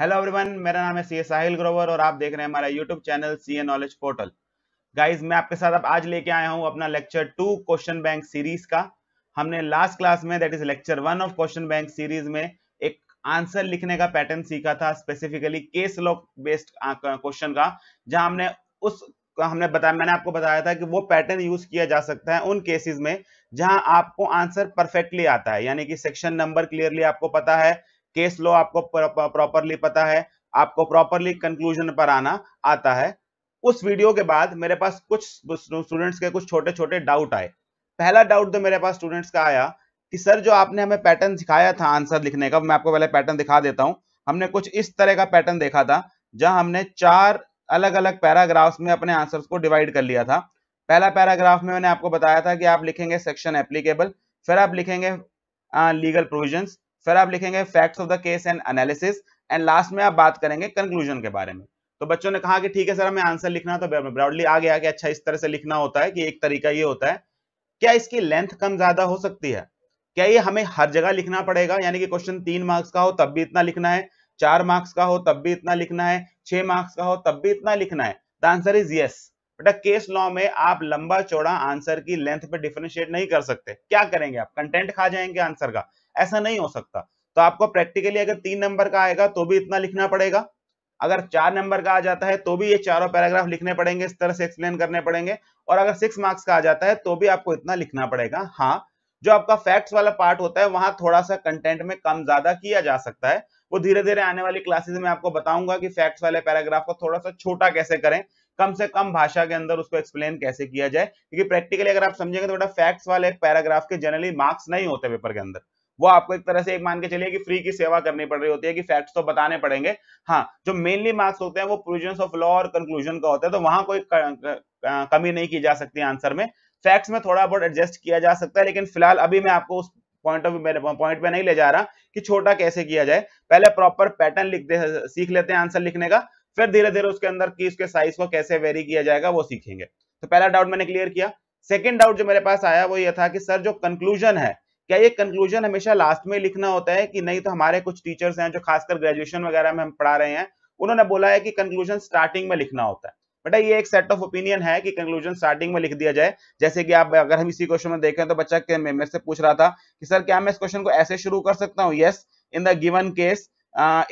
Hello everyone मेरा नाम है सी साहिल ग्रोवर और आप देख रहे हैं हमारा YouTube channel C knowledge portal guys मैं आपके साथ अब आज लेके आया हूँ अपना lecture two question bank series का हमने लास्ट क्लास में that is lecture one of question bank series में एक आंसर लिखने का पैटर्न सीखा था specifically case law based question का जहां हमने उस हमने बताया मैंने आपको बताया था कि वो पैटर्न यूज किया जा सकता है उन केसेस में जहां आपको आंसर परफेक्टली आता है यानी कि सेक्शन नंबर क्लियरली आपको पता है केस लो आपको प्रॉपरली पता है आपको प्रॉपरली कंक्लूजन पर आना आता है उस वीडियो के बाद मेरे पास कुछ स्टूडेंट्स के कुछ छोटे छोटे डाउट आए पहला डाउट तो मेरे पास स्टूडेंट्स का आया कि सर जो आपने हमें पैटर्न सिखाया था आंसर लिखने का मैं आपको पहले पैटर्न दिखा देता हूं हमने कुछ इस तरह का पैटर्न देखा था जहां हमने चार अलग अलग पैराग्राफ्स में अपने आंसर को डिवाइड कर लिया था पहला पैराग्राफ में मैंने आपको बताया था कि आप लिखेंगे सेक्शन एप्लीकेबल फिर आप लिखेंगे लीगल प्रोविजंस फिर आप लिखेंगे facts of the case and analysis and last में आप बात करेंगे कंक्लूजन के बारे में तो बच्चों ने कहा कि ठीक है सर हमें आंसर लिखना तो ब्रॉडली आ गया कि अच्छा इस तरह से लिखना होता है कि एक तरीका ये होता है क्या इसकी लेंथ कम ज्यादा हो सकती है क्या ये हमें हर जगह लिखना पड़ेगा यानी कि क्वेश्चन तीन मार्क्स का हो तब भी इतना लिखना है चार मार्क्स का हो तब भी इतना लिखना है छह मार्क्स का हो तब भी इतना लिखना है द आंसर इज यस बेटा केस लॉ में आप लंबा चौड़ा आंसर की लेंथ पे डिफ्रेंशिएट नहीं कर सकते क्या करेंगे आप कंटेंट खा जाएंगे आंसर का ऐसा नहीं हो सकता तो आपको प्रैक्टिकली अगर तीन नंबर का आएगा तो भी इतना लिखना पड़ेगा अगर चार नंबर का आ जाता है तो भी ये चारों पैराग्राफ लिखने पड़ेंगे इस तरह से एक्सप्लेन करने पड़ेंगे और अगर सिक्स मार्क्स का आ जाता है तो भी आपको इतना लिखना पड़ेगा हाँ जो आपका फैक्ट्स वाला पार्ट होता है वहां थोड़ा सा कंटेंट में कम ज्यादा किया जा सकता है वो धीरे धीरे आने वाली क्लासेस में आपको बताऊंगा कि फैक्ट्स वाले पैराग्राफ को थोड़ा सा छोटा कैसे करें कम से कम भाषा के अंदर उसको एक्सप्लेन कैसे किया जाए क्योंकि प्रैक्टिकली अगर आप समझेंगे तो बेटा फैक्ट्स वाले पैराग्राफ के जनरली मार्क्स नहीं होते पेपर के अंदर वो आपको एक तरह से एक मान के चलिए कि फ्री की सेवा करनी पड़ रही होती है कि फैक्ट्स तो बताने पड़ेंगे हाँ जो मेनली मार्क्स होते हैं वो प्रोविजन ऑफ लॉ और कंक्लूजन का होता है तो वहां कोई कमी नहीं की जा सकती आंसर में फैक्ट्स में थोड़ा बहुत एडजस्ट किया जा सकता है लेकिन फिलहाल अभी मैं आपको उस पॉइंट ऑफ मेरे पॉइंट पे नहीं ले जा रहा कि छोटा कैसे किया जाए पहले प्रॉपर पैटर्न लिख दे सीख लेते हैं आंसर लिखने का फिर धीरे धीरे उसके अंदर की उसके साइज को कैसे वेरी किया जाएगा वो सीखेंगे तो पहला डाउट मैंने क्लियर किया सेकेंड डाउट जो मेरे पास आया वो ये था कि सर जो कंक्लूजन है क्या ये कंक्लूजन हमेशा लास्ट में लिखना होता है कि नहीं तो हमारे कुछ टीचर्स हैं जो खासकर ग्रेजुएशन वगैरह में हम पढ़ा रहे हैं उन्होंने बोला है कि कंक्लूजन स्टार्टिंग में लिखना होता है बेटा ये एक सेट ऑफ ओपिनियन है कि कंक्लूजन स्टार्टिंग में लिख दिया जाए जैसे कि आप अगर हम इसी क्वेश्चन में देखें तो बच्चा के मेरे से पूछ रहा था कि सर क्या मैं इस क्वेश्चन को ऐसे शुरू कर सकता हूँ yes in the given case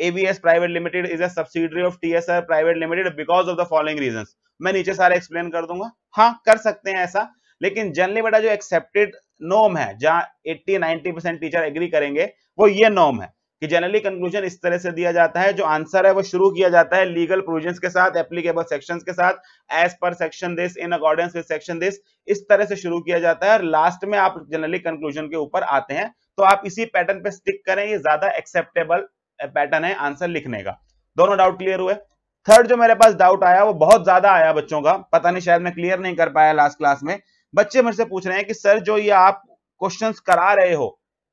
AVS private limited is a subsidiary subsidiary of TSR private limited because of the following reasons मैं नीचे सारे एक्सप्लेन कर दूंगा हाँ कर सकते हैं ऐसा लेकिन जनरली बेटा जो एक्सेप्टेड नॉम है जहां 80 90 परसेंट टीचर एग्री करेंगे वो ये नॉम है कि जनरली कंक्लूजन इस तरह से दिया जाता है जो आंसर है वो शुरू किया जाता है लीगल प्रोविजन के साथ एप्लीकेबल सेक्शन के साथ एज पर section this in accordance with section this इस तरह से शुरू किया जाता है और लास्ट में आप जनरली कंक्लूजन के ऊपर आते हैं तो आप इसी पैटर्न पे स्टिक करें ये ज्यादा एक्सेप्टेबल पैटर्न है आंसर लिखने का दोनों डाउट क्लियर हुए थर्ड जो मेरे पास डाउट आया वो बहुत ज्यादा आया बच्चों का पता नहीं शायद मैं क्लियर नहीं कर पाया लास्ट क्लास में बच्चे मेरे से पूछ रहे हैं कि सर जो ये आप क्वेश्चन करा रहे हो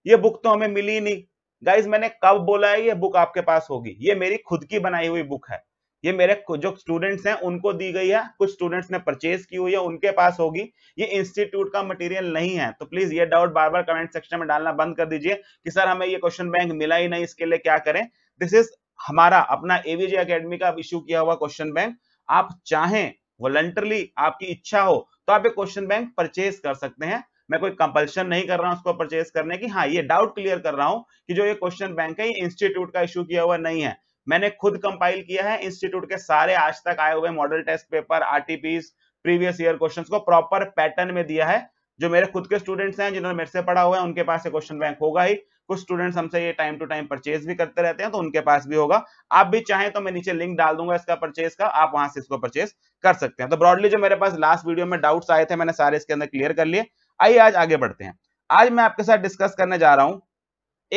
ये बुक तो हमें मिली नहीं गाइज मैंने कब बोला है ये बुक आपके पास होगी ये मेरी खुद की बनाई हुई बुक है ये मेरे जो स्टूडेंट्स हैं उनको दी गई है कुछ स्टूडेंट्स ने परचेज की हुई है उनके पास होगी ये इंस्टीट्यूट का मटेरियल नहीं है तो प्लीज ये डाउट बार बार कमेंट सेक्शन में डालना बंद कर दीजिए कि सर हमें ये क्वेश्चन बैंक मिला ही नहीं इसके लिए क्या करें दिस इज हमारा अपना एवीजे अकेडमी का इश्यू किया हुआ क्वेश्चन बैंक आप चाहें वॉलंटरली आपकी इच्छा हो तो आप एक क्वेश्चन बैंक परचेज कर सकते हैं मैं कोई कंपल्शन नहीं कर रहा हूं उसको परचेज करने की हाँ ये डाउट क्लियर कर रहा हूँ कि जो ये क्वेश्चन बैंक है ये इंस्टीट्यूट का इशू किया हुआ नहीं है मैंने खुद कंपाइल किया है इंस्टीट्यूट के सारे आज तक आए हुए model test paper RTPs previous year questions को प्रॉपर पैटर्न में दिया है जो मेरे खुद के स्टूडेंट्स हैं जिन्होंने मेरे से पढ़ा हुआ है उनके पास क्वेश्चन बैंक होगा ही कुछ स्टूडेंट्स हमसे ये टाइम टू टाइम परचेज भी करते रहते हैं तो उनके पास भी होगा आप भी चाहें तो मैं नीचे लिंक डाल दूंगा इसका परचेज का आप वहां से इसको परचेज कर सकते हैं तो ब्रॉडली जो मेरे पास लास्ट वीडियो में डाउट्स आए थे मैंने सारे इसके अंदर क्लियर कर लिए आइए आज आगे बढ़ते हैं आज मैं आपके साथ डिस्कस करने जा रहा हूं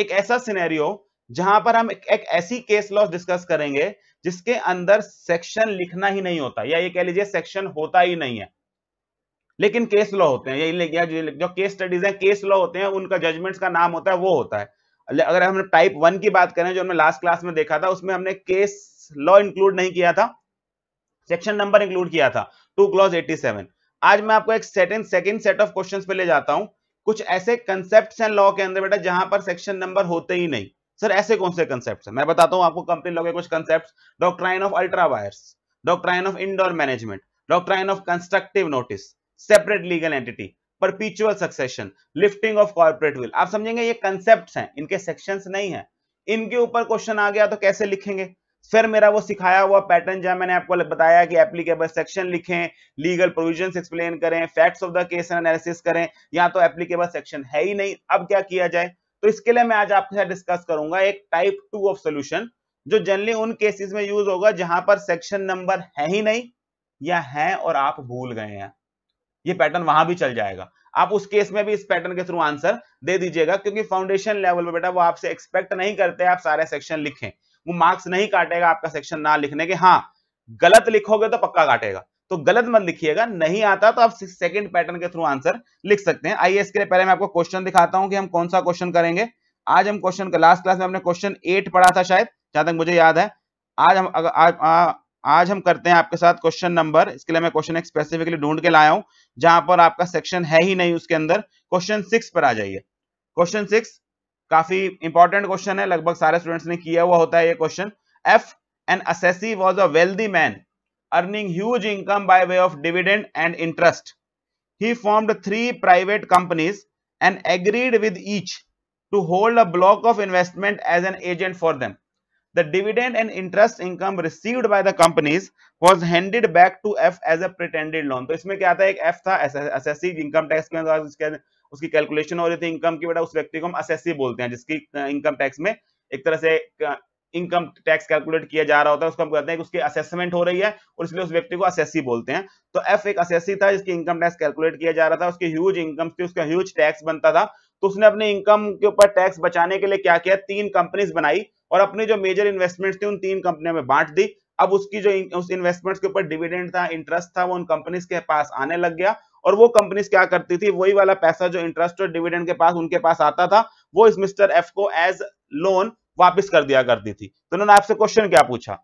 एक ऐसा सिनेरियो जहां पर हम एक ऐसी केस लॉस डिस्कस करेंगे जिसके अंदर सेक्शन लिखना ही नहीं होता या ये कह लीजिए सेक्शन होता ही नहीं है लेकिन केस लॉ होते हैं यही जो केस स्टडीज हैं केस लॉ होते हैं उनका जजमेंट्स का नाम होता है वो होता है अगर हम टाइप वन की बात करें जो हमने लास्ट क्लास में देखा था उसमें हमने केस लॉ इंक्लूड नहीं किया था सेक्शन नंबर इंक्लूड किया था टू क्लॉज 87 आज मैं आपको एक second second set of question पे ले जाता हूं कुछ ऐसे कंसेप्ट हैं लॉ के अंदर बेटा जहां पर सेक्शन नंबर होते ही नहीं सर ऐसे कौन से कंसेप्ट मैं बताता हूँ आपको कंपनी लॉ के कुछ concept doctrine of ultra vires doctrine of indoor management doctrine of constructive notice separate legal entity perpetual succession lifting of corporate veil आप समझेंगे ये कंसेप्ट हैं इनके सेक्शन नहीं है इनके ऊपर क्वेश्चन आ गया तो कैसे लिखेंगे फिर मेरा वो सिखाया हुआ पैटर्न जहां मैंने आपको बताया कि एप्लीकेबल सेक्शन लिखें लीगल प्रोविजन एक्सप्लेन करें facts of the case analysis करें या तो एप्लीकेबल सेक्शन है ही नहीं अब क्या किया जाए तो इसके लिए मैं आज आपके साथ डिस्कस करूंगा एक टाइप टू ऑफ सोल्यूशन जो जनरली उन केसेस में यूज होगा जहां पर सेक्शन नंबर है ही नहीं या है और आप भूल गए हैं ये पैटर्न वहां भी चल जाएगा आप उस केस में भी इस पैटर्न के थ्रू आंसर दे दीजिएगा क्योंकि फाउंडेशन लेवल पर बेटा वो आपसे एक्सपेक्ट नहीं करते आप सारे सेक्शन लिखें वो मार्क्स नहीं काटेगा आपका सेक्शन ना लिखने के हाँ गलत लिखोगे तो पक्का काटेगा तो गलत मत लिखिएगा नहीं आता तो आप सेकंड पैटर्न के थ्रू आंसर लिख सकते हैं आइए इसके लिए पहले मैं आपको क्वेश्चन दिखाता हूं कि हम कौन सा क्वेश्चन करेंगे आज हम क्वेश्चन लास्ट क्लास में हमने क्वेश्चन एट पढ़ा था शायद जहां तक मुझे याद है आज हम अगर आज हम करते हैं आपके साथ क्वेश्चन नंबर इसके लिए मैं क्वेश्चन एक स्पेसिफिकली ढूंढ के लाया हूं जहां पर आपका सेक्शन है ही नहीं उसके अंदर क्वेश्चन सिक्स पर आ जाइए क्वेश्चन सिक्स काफी इंपॉर्टेंट क्वेश्चन है लगभग सारे स्टूडेंट्स ने किया हुआ होता है ये question F an assessee was a wealthy man earning huge income by way of dividend and interest he formed three private companies and agreed with each to hold a block of investment as an agent for them the dividend and interest income received by the companies was handed back to F as a pretended loan. तो इसमें क्या था एक F था assessive income tax के अंदर उसके उसकी calculation हो रही थी income की बेटा उस व्यक्ति को हम assessive बोलते हैं जिसकी income tax में एक तरह से इनकम टैक्स कैलकुलेट किया जा रहा होता है उसको हम कहते हैं कि उसकी असेसमेंट हो रही है और इसलिए उस व्यक्ति को असेसी बोलते हैं तो एफ एक असेसी था जिसकी इनकम टैक्स कैलकुलेट किया जा रहा था उसकी ह्यूज इनकम थी उसका ह्यूज टैक्स बनता था तो उसने अपने इनकम के ऊपर टैक्स बचाने के लिए क्या किया तीन कंपनीज बनाई और अपने जो मेजर इन्वेस्टमेंट थे उन तीन कंपनियों में बांट दी अब उसकी जो इन, उस इन्वेस्टमेंट्स के ऊपर डिविडेंड था इंटरेस्ट था वो उन कंपनीज के पास आने लग गया और वो कंपनीज क्या करती थी वही वाला पैसा जो इंटरेस्ट और डिविडेंड के पास उनके पास आता था वो इस मिस्टर एफ को एज लोन वापस कर दिया करती थी तो उन्होंने आपसे क्वेश्चन क्या पूछा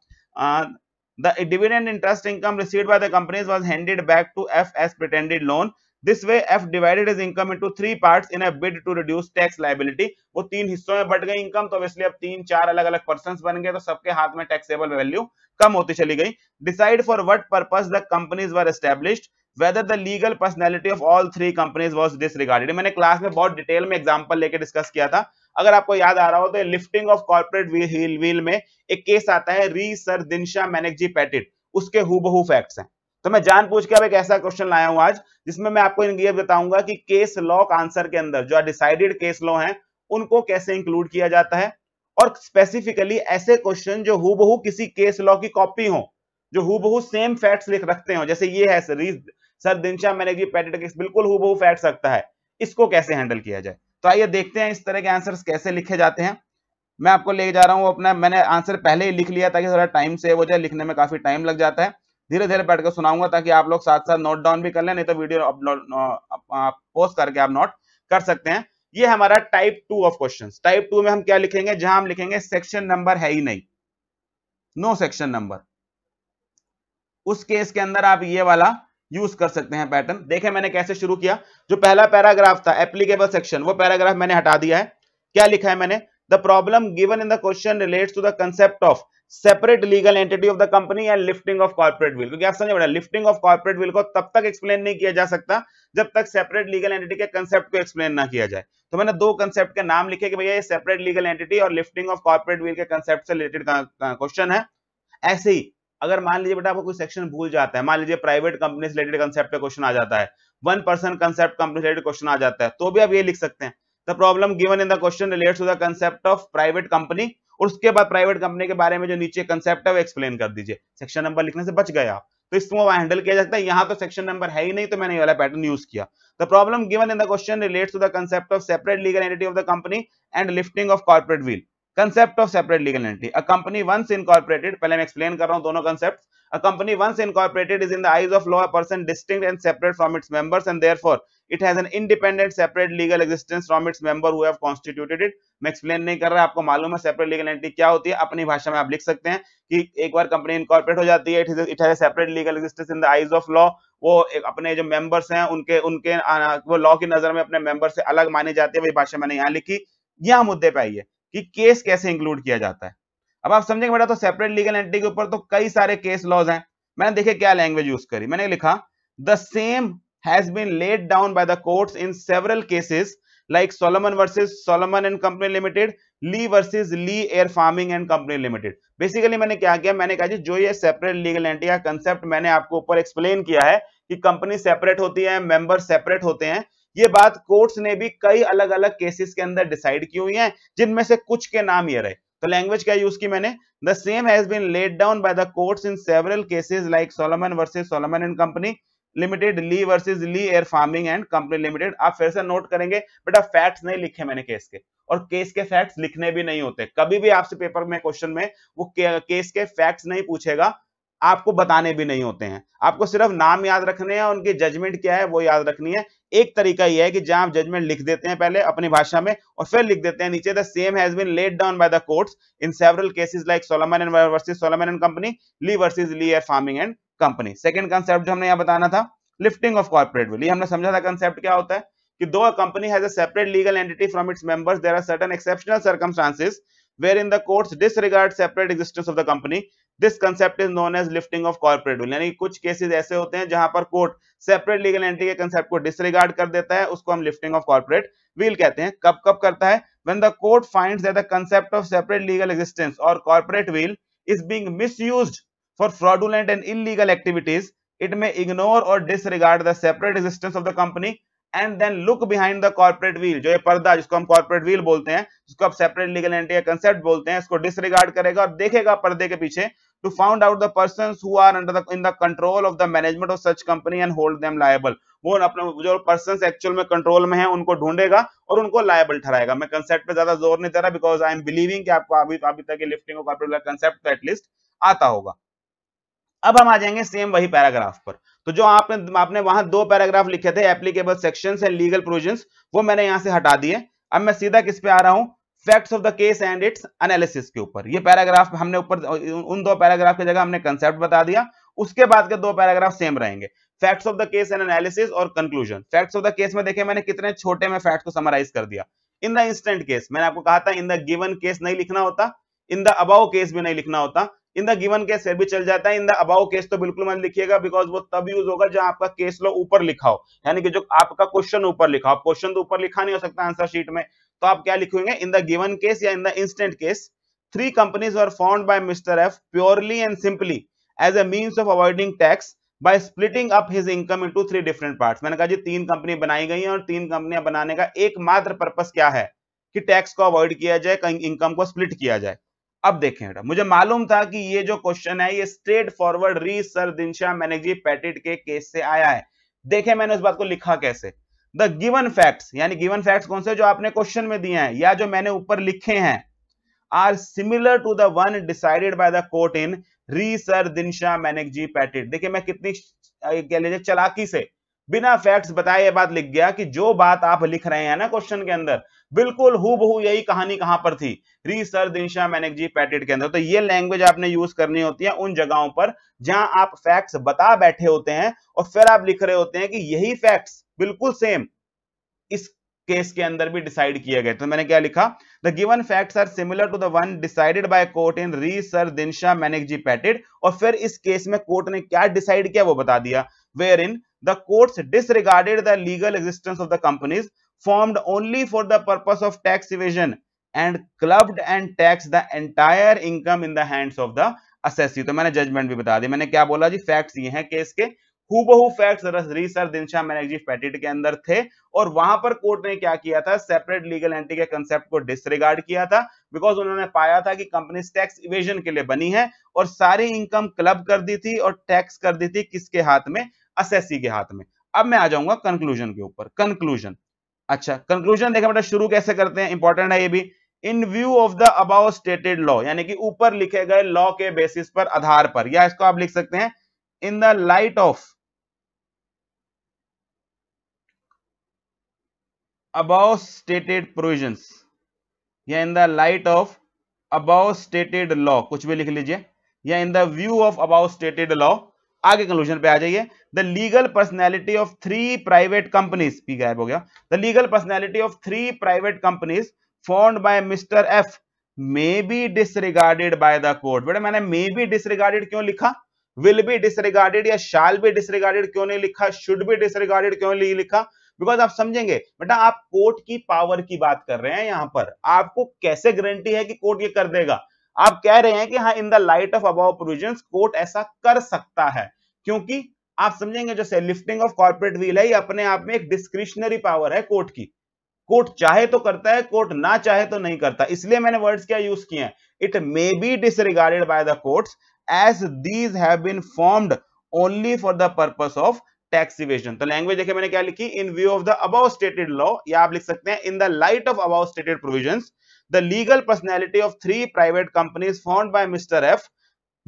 the dividend interest income receive by the companies was handed back to F as pretended loan this way F divided is income into three part in bid to reduce tax liability वो तीन हिस्सों में बढ़ गई income तो इसलिए अब तीन चार अलग अलग पर्सन बन गए तो सबके हाथ में टैक्सेबल वैल्यू कम होती चली गई decide for what purpose the companies were established whether the legal personality of all three companies was disregarded मैंने क्लास में बहुत डिटेल में एग्जाम्पल लेकर डिस्कस किया था अगर आपको याद आ रहा हो तो लिफ्टिंग ऑफ कॉर्पोरेट व्हील में एक केस आता है री सर दिनशा मैनेजी पैटिट उसके हु फैक्ट्स हैं तो मैं जान पूछ के अब एक ऐसा क्वेश्चन लाया हूं आज जिसमें मैं आपको ये बताऊंगा कि केस लॉ का आंसर के अंदर जो डिसाइडेड केस लॉ है उनको कैसे इंक्लूड किया जाता है और स्पेसिफिकली ऐसे क्वेश्चन जो हु किसी केस लॉ की कॉपी हो जो हु सेम फैक्ट्स लिख रखते हो जैसे ये है सर सर दिनशा मैंने की केस बिल्कुल हु फैक्ट सकता है इसको कैसे हैंडल किया जाए तो आइए देखते हैं इस तरह के आंसर कैसे लिखे जाते हैं मैं आपको ले जा रहा हूँ अपना मैंने आंसर पहले ही लिख लिया ताकि थोड़ा टाइम सेव हो जाए लिखने में काफी टाइम लग जाता है धीरे धीरे बैठ कर सुनाऊंगा ताकि आप लोग साथ साथ नोट डाउन भी कर लें नहीं तो वीडियो अपलोड पोस्ट करके आप नोट कर सकते हैं ये हमारा type two of question type two में हम क्या लिखेंगे जहां हम लिखेंगे सेक्शन नंबर है ही नहीं नो सेक्शन नंबर उस केस के अंदर आप ये वाला यूज कर सकते हैं पैटर्न देखे मैंने कैसे शुरू किया जो पहला पैराग्राफ था एप्लीकेबल सेक्शन वो पैराग्राफ मैंने हटा दिया है क्या लिखा है मैंने the problem given in the question relates to the concept of separate legal entity of the company या लिफ्टिंग ऑफ कॉर्पोरेट विल क्योंकि आप समझे बड़ा लिफ्टिंग ऑफ कॉर्पोरेट विल को तब तक एक्सप्लेन नहीं किया जा सकता जब तक सेपरेट लीगल एंटिटी के कंसेप्ट को एक्सप्लेन ना किया जाए तो मैंने दो कंसेप्ट के नाम लिखे कि भैया ये सेपरेट लीगल एंटिटी और लिफ्टिंग ऑफ कॉर्पोरेट विल के कंसेप्ट से रिलेटेड क्वेश्चन है ऐसे ही अगर मान लीजिए बेटा आपको कोई सेक्शन भूल जाता है मान लीजिए प्राइवेट कंपनी से रिलेटेड कंसेप्ट का क्वेश्चन आ जाता है वन पर्सन कंसेप्ट कंपनी से रिलेटेड क्वेश्चन आ जाता है तो भी आप ये लिख सकते हैं the problem given in the question relates to the concept of private company और उसके बाद प्राइवेट कंपनी के बारे में जो नीचे कंसेप्ट है वो एक्सप्लेन कर दीजिए सेक्शन नंबर लिखने से बच गए आप तो इसको वहां हैंडल किया जाता है यहाँ तो सेक्शन नंबर है ही नहीं तो मैंने वाला पैटर्न यूज किया the problem given in the question relates to the concept of separate legal entity of the company and lifting of corporate veil concept of separate legal entity a company once incorporated पहले मैं explain कर रहा हूँ दोनों concept a company once incorporated is in the eyes of law person distinct and separate from its members and therefore it has an independent separate legal existence from its member who have constituted it मैं explain नहीं कर रहा आपको मालूम है separate legal entity क्या होती है अपनी भाषा में आप लिख सकते हैं कि एक बार कंपनी इनकॉर्पोरेट हो जाती है it has separate legal existence in the eyes of law वो अपने जो मेंबर्स हैं उनके उनके वो लॉ की नजर में अपने मेंबर से अलग माने जाते हैं वही भाषा मैंने यहाँ लिखी यहाँ मुद्दे पे आइए कि केस कैसे इंक्लूड किया जाता है अब आप समझेंगे बेटा तो सेपरेट लीगल एंटिटी के ऊपर तो कई सारे केस लॉज हैं मैंने देखे क्या लैंग्वेज यूज करी मैंने लिखा the same has been laid down by the courts in several cases like Salomon versus Salomon and company limited Lee versus Lee air farming and company limited basically मैंने क्या किया मैंने कहा जी जो ये सेपरेट लीगल एंटिटी का concept मैंने आपको ऊपर एक्सप्लेन किया है कि कंपनी सेपरेट होती है मेंबर सेपरेट होते हैं ये बात कोर्ट्स ने भी कई अलग अलग केसेस के अंदर डिसाइड की हुई है जिनमें से कुछ के नाम ये रहे तो लैंग्वेज क्या यूज की मैंने the same has been laid down by the courts in several cases like Salomon versus Salomon and company limited Lee versus Lee air farming and company limited आप फिर से नोट करेंगे बेटा फैक्ट्स नहीं लिखे मैंने केस के और केस के फैक्ट्स लिखने भी नहीं होते कभी भी आपसे पेपर में क्वेश्चन में वो के, केस के फैक्ट्स नहीं पूछेगा आपको बताने भी नहीं होते हैं आपको सिर्फ नाम याद रखने हैं उनकी जजमेंट क्या है वो याद रखनी है एक तरीका यह है कि जहां आप जजमेंट लिख देते हैं पहले अपनी भाषा में और फिर लिख देते हैं नीचे the same has been laid down by the courts in several cases like Salomon and versus Salomon and company Lee versus Lee air farming and company second concept जो हमने यहां बताना था लिफ्टिंग ऑफ कॉर्पोरेट विल ये हमने समझा था concept क्या होता है कि दो company has separate legal entity from its members there are certain exceptional circumstances where in the courts disregard separate existence of the company this concept is known as lifting of corporate veil यानी कुछ cases ऐसे होते हैं जहां पर court separate legal entity के concept को disregard कर देता है उसको हम लिफ्टिंग ऑफ कॉर्पोरेट विल कहते हैं कब कब करता है when the court finds that the concept of separate legal existence और corporate veil is being misused for fraudulent and illegal activities it may ignore or disregard the separate existence of the company and then look behind the corporate veil जो ये पर्दा जिसको हम corporate wheel बोलते हैं जिसको आप सेपरेट लीगल एंटी का कंसेप्ट बोलते हैं इसको डिसरिगार्ड करेगा और देखेगा पर्दे के पीछे to found out the person who are under the in the control of the management of such company and hold them liable वो अपने जो पर्सन एक्चुअल में कंट्रोल में है उनको ढूंढेगा और उनको लायबल ठहराएगा मैं कंसेप्ट पे ज्यादा जोर नहीं दे रहा बिकॉज आई एम बिलीविंग कि आपको अभी अभी तक लिफ्टिंग और कॉर्पोरेट कंसेप्ट एटलीस्ट आता होगा अब हम आ जाएंगे सेम वही पैराग्राफ पर तो जो आपने आपने वहां दो पैराग्राफ लिखे थे applicable section and legal provision वो मैंने यहां से हटा दिए अब मैं सीधा किस पे आ रहा हूं facts of the case and its analysis के ऊपर ये पैराग्राफ हमने ऊपर उन दो पैराग्राफ की जगह हमने कंसेप्ट बता दिया उसके बाद के दो पैराग्राफ सेम रहेंगे facts of the case and analysis और conclusion facts of the case में देखे मैंने कितने छोटे में फैक्ट्स को समराइज कर दिया इन द इंस्टेंट केस मैंने आपको कहा था इन द गिवन केस नहीं लिखना होता इन द अबाउ केस भी नहीं लिखना होता इन द गिवन केस भी चल जाता है इन द अबाउ केस तो बिल्कुल मत लिखिएगा बिकॉज वो तब यूज होगा जहां आपका केस लो ऊपर लिखा हो यानी कि जो आपका क्वेश्चन ऊपर लिखा हो क्वेश्चन तो ऊपर लिखा नहीं हो सकता आंसर शीट में तो आप क्या लिखेंगे इन द गिवन केस या in the instant case three companies are found by mister F purely and simply as a means of avoiding tax By splitting up his income into three different parts, मैंने कहा जी तीन company बनाई गई हैं और तीन कंपनियां बनाने का एकमात्र पर्पस क्या है कि टैक्स को अवॉइड किया जाए कहीं इनकम को स्प्लिट किया जाए अब देखें बेटा मुझे मालूम था कि ये जो क्वेश्चन है ये straightforward re Sir Dinshaw Maneckji Petit के केस से आया है देखें मैंने उस बात को लिखा कैसे द गिवन फैक्ट्स यानी गिवन फैक्ट्स कौन से जो आपने क्वेश्चन में दिए हैं या जो मैंने ऊपर लिखे हैं are similar to the one decided by the court in re Sir Dinshaw Maneckji पैटिट देखिये मैं कितनी कह लीजिए चलाकी से बिना फैक्ट्स बताए ये बात लिख गया कि जो बात आप लिख रहे हैं ना क्वेश्चन के अंदर बिल्कुल हु बहु यही कहानी कहां पर थी रिसर दिनशा मैनेजी पैटेड के अंदर तो ये लैंग्वेज आपने यूज करनी होती है उन जगहों पर जहां आप फैक्ट्स बता बैठे होते हैं और फिर आप लिख रहे होते हैं कि यही फैक्ट्स बिल्कुल सेम इस केस के अंदर भी डिसाइड किए गए तो मैंने क्या लिखा the given facts are similar to the one decided by court in re Sir Dinshaw मैनेकजी पैटेड और फिर इस केस में कोर्ट ने क्या डिसाइड किया वो बता दिया where in the courts disregarded the legal existence of the companies formed only for the purpose of tax evasion and clubbed and taxed the entire income in the hands of the assessee. तो मैंने judgement भी बता दी मैंने क्या बोला जी facts ये हैं case के हु फैक्ट्स रिसर दिनशा मैनेजी पैटिट के अंदर थे और वहां पर कोर्ट ने क्या किया था सेपरेट लीगल एंटी के कंसेप्ट को डिसरिगार्ड किया था बिकॉज उन्होंने पाया था कि कंपनी टैक्स इवेजन के लिए बनी है और सारी इनकम क्लब कर दी थी और टैक्स कर दी थी किसके हाथ में एसएससी के हाथ में अब मैं आ जाऊंगा कंक्लूजन के ऊपर कंक्लूजन अच्छा कंक्लूजन देखें बेटा शुरू कैसे करते हैं इंपॉर्टेंट है ये भी in view of the above stated law यानी कि ऊपर लिखे गए लॉ के बेसिस पर आधार पर या इसको आप लिख सकते हैं in the light of above stated provisions या in the light of above stated law कुछ भी लिख लीजिए या in the view of above stated law आगे कंक्लूजन पे आ जाइए the legal personality of three private companies भी गायब हो गया the legal personality of three private companies formed by mister F may be disregarded by the court बेटा मैंने मे बी डिसरिगार्डेड क्यों लिखा विल बी डिसरिगार्डेड या शाल बी डिसरिगार्डेड क्यों नहीं लिखा शुड बी डिसरिगार्डेड क्यों नहीं लिखा बिकॉज आप समझेंगे बेटा आप कोर्ट की पावर की बात कर रहे हैं यहां पर आपको कैसे गारंटी है कि कोर्ट ये कर देगा आप कह रहे हैं कि हाँ in the light of above provision court ऐसा कर सकता है क्योंकि आप समझेंगे जो लिफ्टिंग ऑफ कॉर्पोरेट व्हील है ये अपने आप में एक डिस्क्रिशनरी पावर है कोर्ट की कोर्ट चाहे तो करता है कोर्ट ना चाहे तो नहीं करता इसलिए मैंने वर्ड्स क्या यूज किए हैं it may be disregarded by the courts as these have been formed only for the purpose of tax evasion तो लैंग्वेज देखिए मैंने क्या लिखी in view of the above stated law या आप लिख सकते हैं in the light of above stated provision the legal personality of three private companies formed by mister F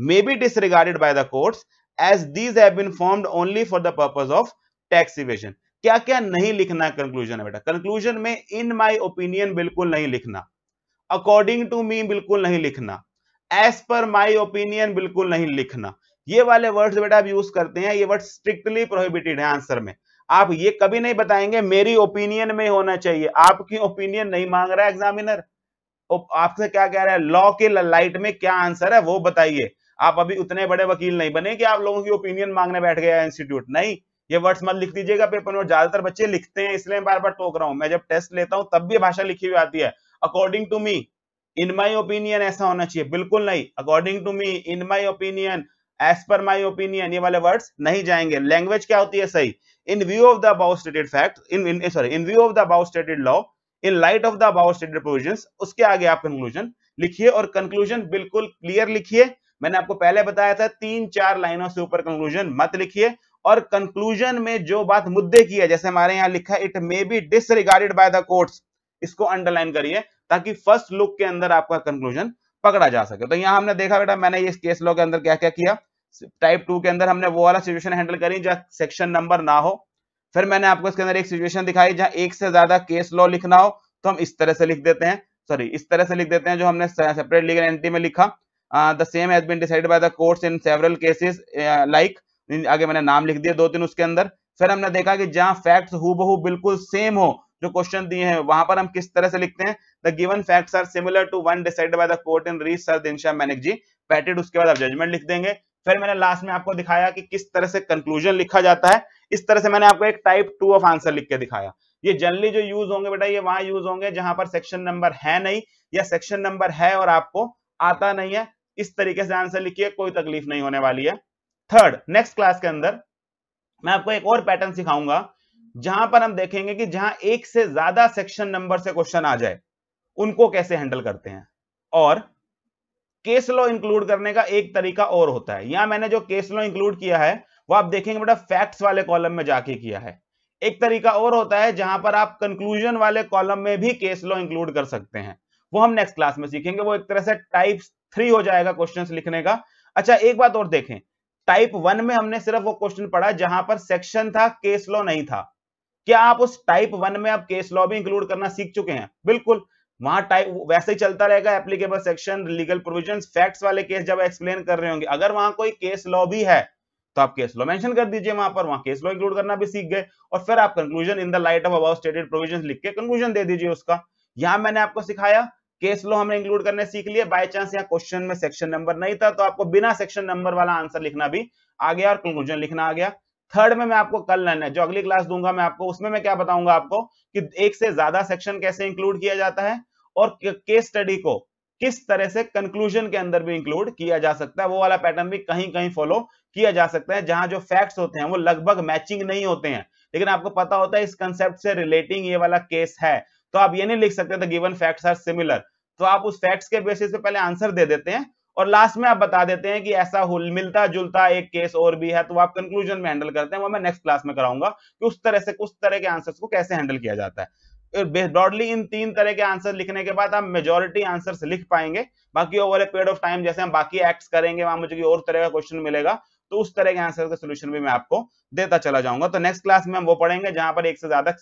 may be disregarded by the courts as these have been formed only for the purpose of tax evasion क्या क्या नहीं लिखना है conclusion है बेटा conclusion में इन my opinion बिल्कुल नहीं लिखना अकॉर्डिंग टू मी बिल्कुल नहीं लिखना एज पर माई ओपिनियन बिल्कुल नहीं लिखना ये वाले वर्ड्स बेटा आप यूज करते हैं ये वर्ड स्ट्रिक्टली प्रोहिबिटेड है आंसर में आप ये कभी नहीं बताएंगे मेरी ओपिनियन में होना चाहिए आपकी ओपिनियन नहीं मांग रहा है एग्जामिनर आपसे क्या कह रहा है लॉ के लाइट में क्या आंसर है वो बताइए आप अभी उतने बड़े वकील नहीं बने कि आप लोगों की ओपिनियन मांगने बैठ गया इंस्टीट्यूट नहीं ये वर्ड्स मत लिख दीजिएगा पेपर में ज्यादातर बच्चे लिखते हैं इसलिए बार बार टोक रहा हूं मैं जब टेस्ट लेता हूं तब भी भाषा लिखी हुई आती है according to me in my opinion ऐसा होना चाहिए बिल्कुल नहीं according to me in my opinion as per my opinion ये वाले वर्ड्स नहीं जाएंगे लैंग्वेज क्या होती है सही in view of the above stated fact in sorry in view of the above stated law in light of the above stated provision उसके आगे आप कंक्लूजन लिखिए और कंक्लूजन बिल्कुल क्लियर लिखिए मैंने आपको पहले बताया था तीन चार लाइनों से ऊपर कंक्लूजन मत लिखिए और कंक्लूजन में जो बात मुद्दे की है जैसे हमारे यहाँ लिखा it may be disregarded by the courts इसको अंडरलाइन करिए ताकि फर्स्ट लुक के अंदर आपका कंक्लूजन पकड़ा जा सके तो यहाँ हमने देखा बेटा मैंने इस केस लॉ के अंदर क्या क्या किया टाइप टू के अंदर हमने वो वाला सिचुएशन हैंडल करी जहाँ सेक्शन नंबर ना हो फिर मैंने आपको इसके अंदर एक सिचुएशन दिखाई जहाँ एक से ज्यादा केस लॉ लिखना हो तो हम इस तरह से लिख देते हैं सॉरी इस तरह से लिख देते हैं जो हमने सेपरेट लीगल एंटी में लिखा the same has been decided by the courts in several cases like आगे मैंने नाम लिख दिया दो तीन उसके अंदर फिर हमने देखा कि जहां फैक्ट्स हु बिल्कुल सेम हो जो क्वेश्चन दिए हैं वहां पर हम किस तरह से लिखते हैं the given facts are similar to one decided by the court in reach sir dinsham manikji पैटेड उसके बाद आप जजमेंट लिख देंगे फिर मैंने लास्ट में आपको दिखाया कि किस तरह से कंक्लूजन लिखा जाता है इस तरह से मैंने आपको एक टाइप टू ऑफ आंसर लिख के दिखाया ये जनरली जो यूज होंगे बेटा ये वहां यूज होंगे जहां पर सेक्शन नंबर है नहीं या सेक्शन नंबर है और आपको आता नहीं है इस तरीके से आंसर लिखिए कोई तकलीफ नहीं होने वाली है थर्ड नेक्स्ट क्लास के अंदर मैं आपको एक और पैटर्न सिखाऊंगा जहां पर हम देखेंगे कि जहां एक से ज्यादा सेक्शन नंबर से क्वेश्चन आ जाए उनको कैसे हैंडल करते हैं और केस लॉ इंक्लूड करने का एक तरीका और होता है यहां मैंने जो केस लॉ इंक्लूड किया है वो आप देखेंगे बेटा फैक्ट्स वाले कॉलम में जाके किया है एक तरीका और होता है जहां पर आप कंक्लूजन वाले कॉलम में भी केस लॉ इंक्लूड कर सकते हैं वो हम नेक्स्ट क्लास में सीखेंगे वो एक तरह से टाइप थ्री हो जाएगा क्वेश्चन लिखने का अच्छा एक बात और देखें टाइप वन में हमने सिर्फ वो क्वेश्चन पढ़ा जहां पर सेक्शन था केस लॉ नहीं था क्या आप उस टाइप वन में आप केस लॉ भी इंक्लूड करना सीख चुके हैं बिल्कुल वहां टाइप वैसे ही चलता रहेगा applicable section legal provision facts वाले केस जब एक्सप्लेन कर रहे होंगे अगर वहां कोई केस लॉ भी है तो आप केस लॉ मेंशन कर दीजिए वहां पर वहां केस लॉ इंक्लूड करना भी सीख गए और फिर आप conclusion in the light of about stated provision लिख के कंक्लूजन दे दीजिए उसका यहां मैंने आपको सिखाया केस लॉ हमने इंक्लूड करने सीख लिए बाय चांस यहाँ क्वेश्चन में सेक्शन नंबर नहीं था तो आपको बिना सेक्शन नंबर वाला आंसर लिखना भी आ गया और कंक्लूजन लिखना आ गया थर्ड में मैं आपको कल लेना है जो अगली क्लास दूंगा मैं आपको उसमें मैं क्या बताऊंगा आपको कि एक से ज्यादा सेक्शन कैसे इंक्लूड किया जाता है और केस स्टडी को किस तरह से कंक्लूजन के अंदर भी इंक्लूड किया जा सकता है वो वाला पैटर्न भी कहीं कहीं फॉलो किया जा सकता है जहां जो फैक्ट्स होते हैं वो लगभग मैचिंग नहीं होते हैं लेकिन आपको पता होता है इस कंसेप्ट से रिलेटिंग ये वाला केस है तो आप ये नहीं लिख सकते the given facts are similar तो आप उस फैक्ट्स के बेसिस पे पहले आंसर दे देते हैं और लास्ट में आप बता देते हैं कि ऐसा मिलता जुलता एक केस और भी है तो आप कंक्लूजन में हैंडल करते हैं वो मैं नेक्स्ट क्लास में कराऊंगा कि उस तरह से उस तरह के आंसर्स को कैसे हैंडल किया जाता है ब्रॉडली इन तीन तरह के आंसर लिखने के बाद आप मेजोरिटी आंसर लिख पाएंगे बाकी over a period of time जैसे हम बाकी एक्ट करेंगे वहां मुझे और तरह का क्वेश्चन मिलेगा तो उस तरह के आंसर का सोल्यूशन भी मैं आपको देता चला जाऊंगा तो नेक्स्ट क्लास में हम वो पढ़ेंगे जहां पर एक से ज्यादा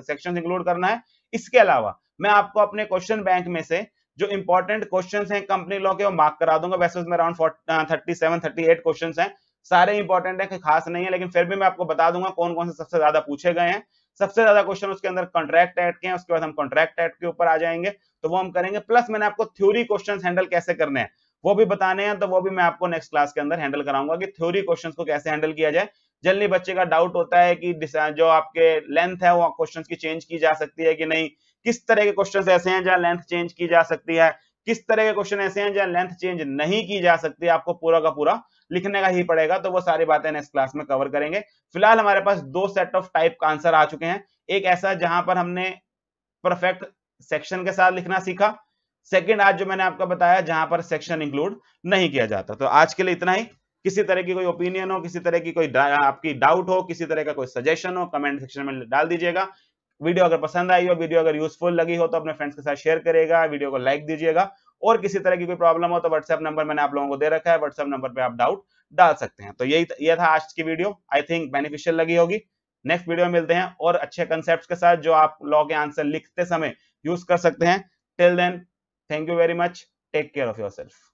सेक्शन इंक्लूड करना है इसके अलावा मैं आपको अपने क्वेश्चन बैंक में से जो इंपॉर्टेंट क्वेश्चन हैं कंपनी लॉ के वो मार्क करा दूंगा वैसे उसमें around thirty seven thirty eight question है सारे इंपॉर्टेंट है खास नहीं है लेकिन फिर भी मैं आपको बता दूंगा कौन कौन से सबसे ज्यादा पूछे गए हैं सबसे ज्यादा क्वेश्चन उसके अंदर कॉन्ट्रैक्ट एक्ट के हैं उसके बाद हम कॉन्ट्रैक्ट एक्ट के ऊपर आ जाएंगे तो वो हम करेंगे प्लस मैंने आपको थ्योरी क्वेश्चन हैंडल कैसे करने हैं वो भी बताने हैं तो वो भी मैं आपको नेक्स्ट क्लास के अंदर हैंडल कराऊंगा कि थ्योरी क्वेश्चंस को कैसे हैंडल किया जाए जल्दी बच्चे का डाउट होता है कि जो आपके लेंथ है वो क्वेश्चंस की चेंज की जा सकती है कि नहीं किस तरह के क्वेश्चंस ऐसे हैं जहां लेंथ चेंज की जा सकती है किस तरह के क्वेश्चन ऐसे हैं जहां लेंथ चेंज नहीं की जा सकती आपको पूरा का पूरा लिखने का ही पड़ेगा तो वो सारी बातें नेक्स्ट क्लास में कवर करेंगे फिलहाल हमारे पास दो सेट ऑफ टाइप का आंसर आ चुके हैं एक ऐसा जहां पर हमने परफेक्ट सेक्शन के साथ लिखना सीखा सेकेंड आज जो मैंने आपको बताया जहां पर सेक्शन इंक्लूड नहीं किया जाता तो आज के लिए इतना ही किसी तरह की कोई ओपिनियन हो किसी तरह की कोई आपकी डाउट हो किसी तरह का कोई सजेशन हो कमेंट सेक्शन में डाल दीजिएगा वीडियो अगर पसंद आई हो वीडियो अगर यूजफुल लगी हो तो अपने फ्रेंड्स के साथ शेयर करेगा वीडियो को लाइक दीजिएगा और किसी तरह की कोई प्रॉब्लम हो तो व्हाट्सएप नंबर मैंने आप लोगों को दे रखा है व्हाट्सएप नंबर पर आप डाउट डाल सकते हैं तो यही यह था आज की वीडियो आई थिंक बेनिफिशियल लगी होगी नेक्स्ट वीडियो में मिलते हैं और अच्छे कंसेप्ट के साथ जो आप लॉ के आंसर लिखते समय यूज कर सकते हैं till then thank you very much take care of your self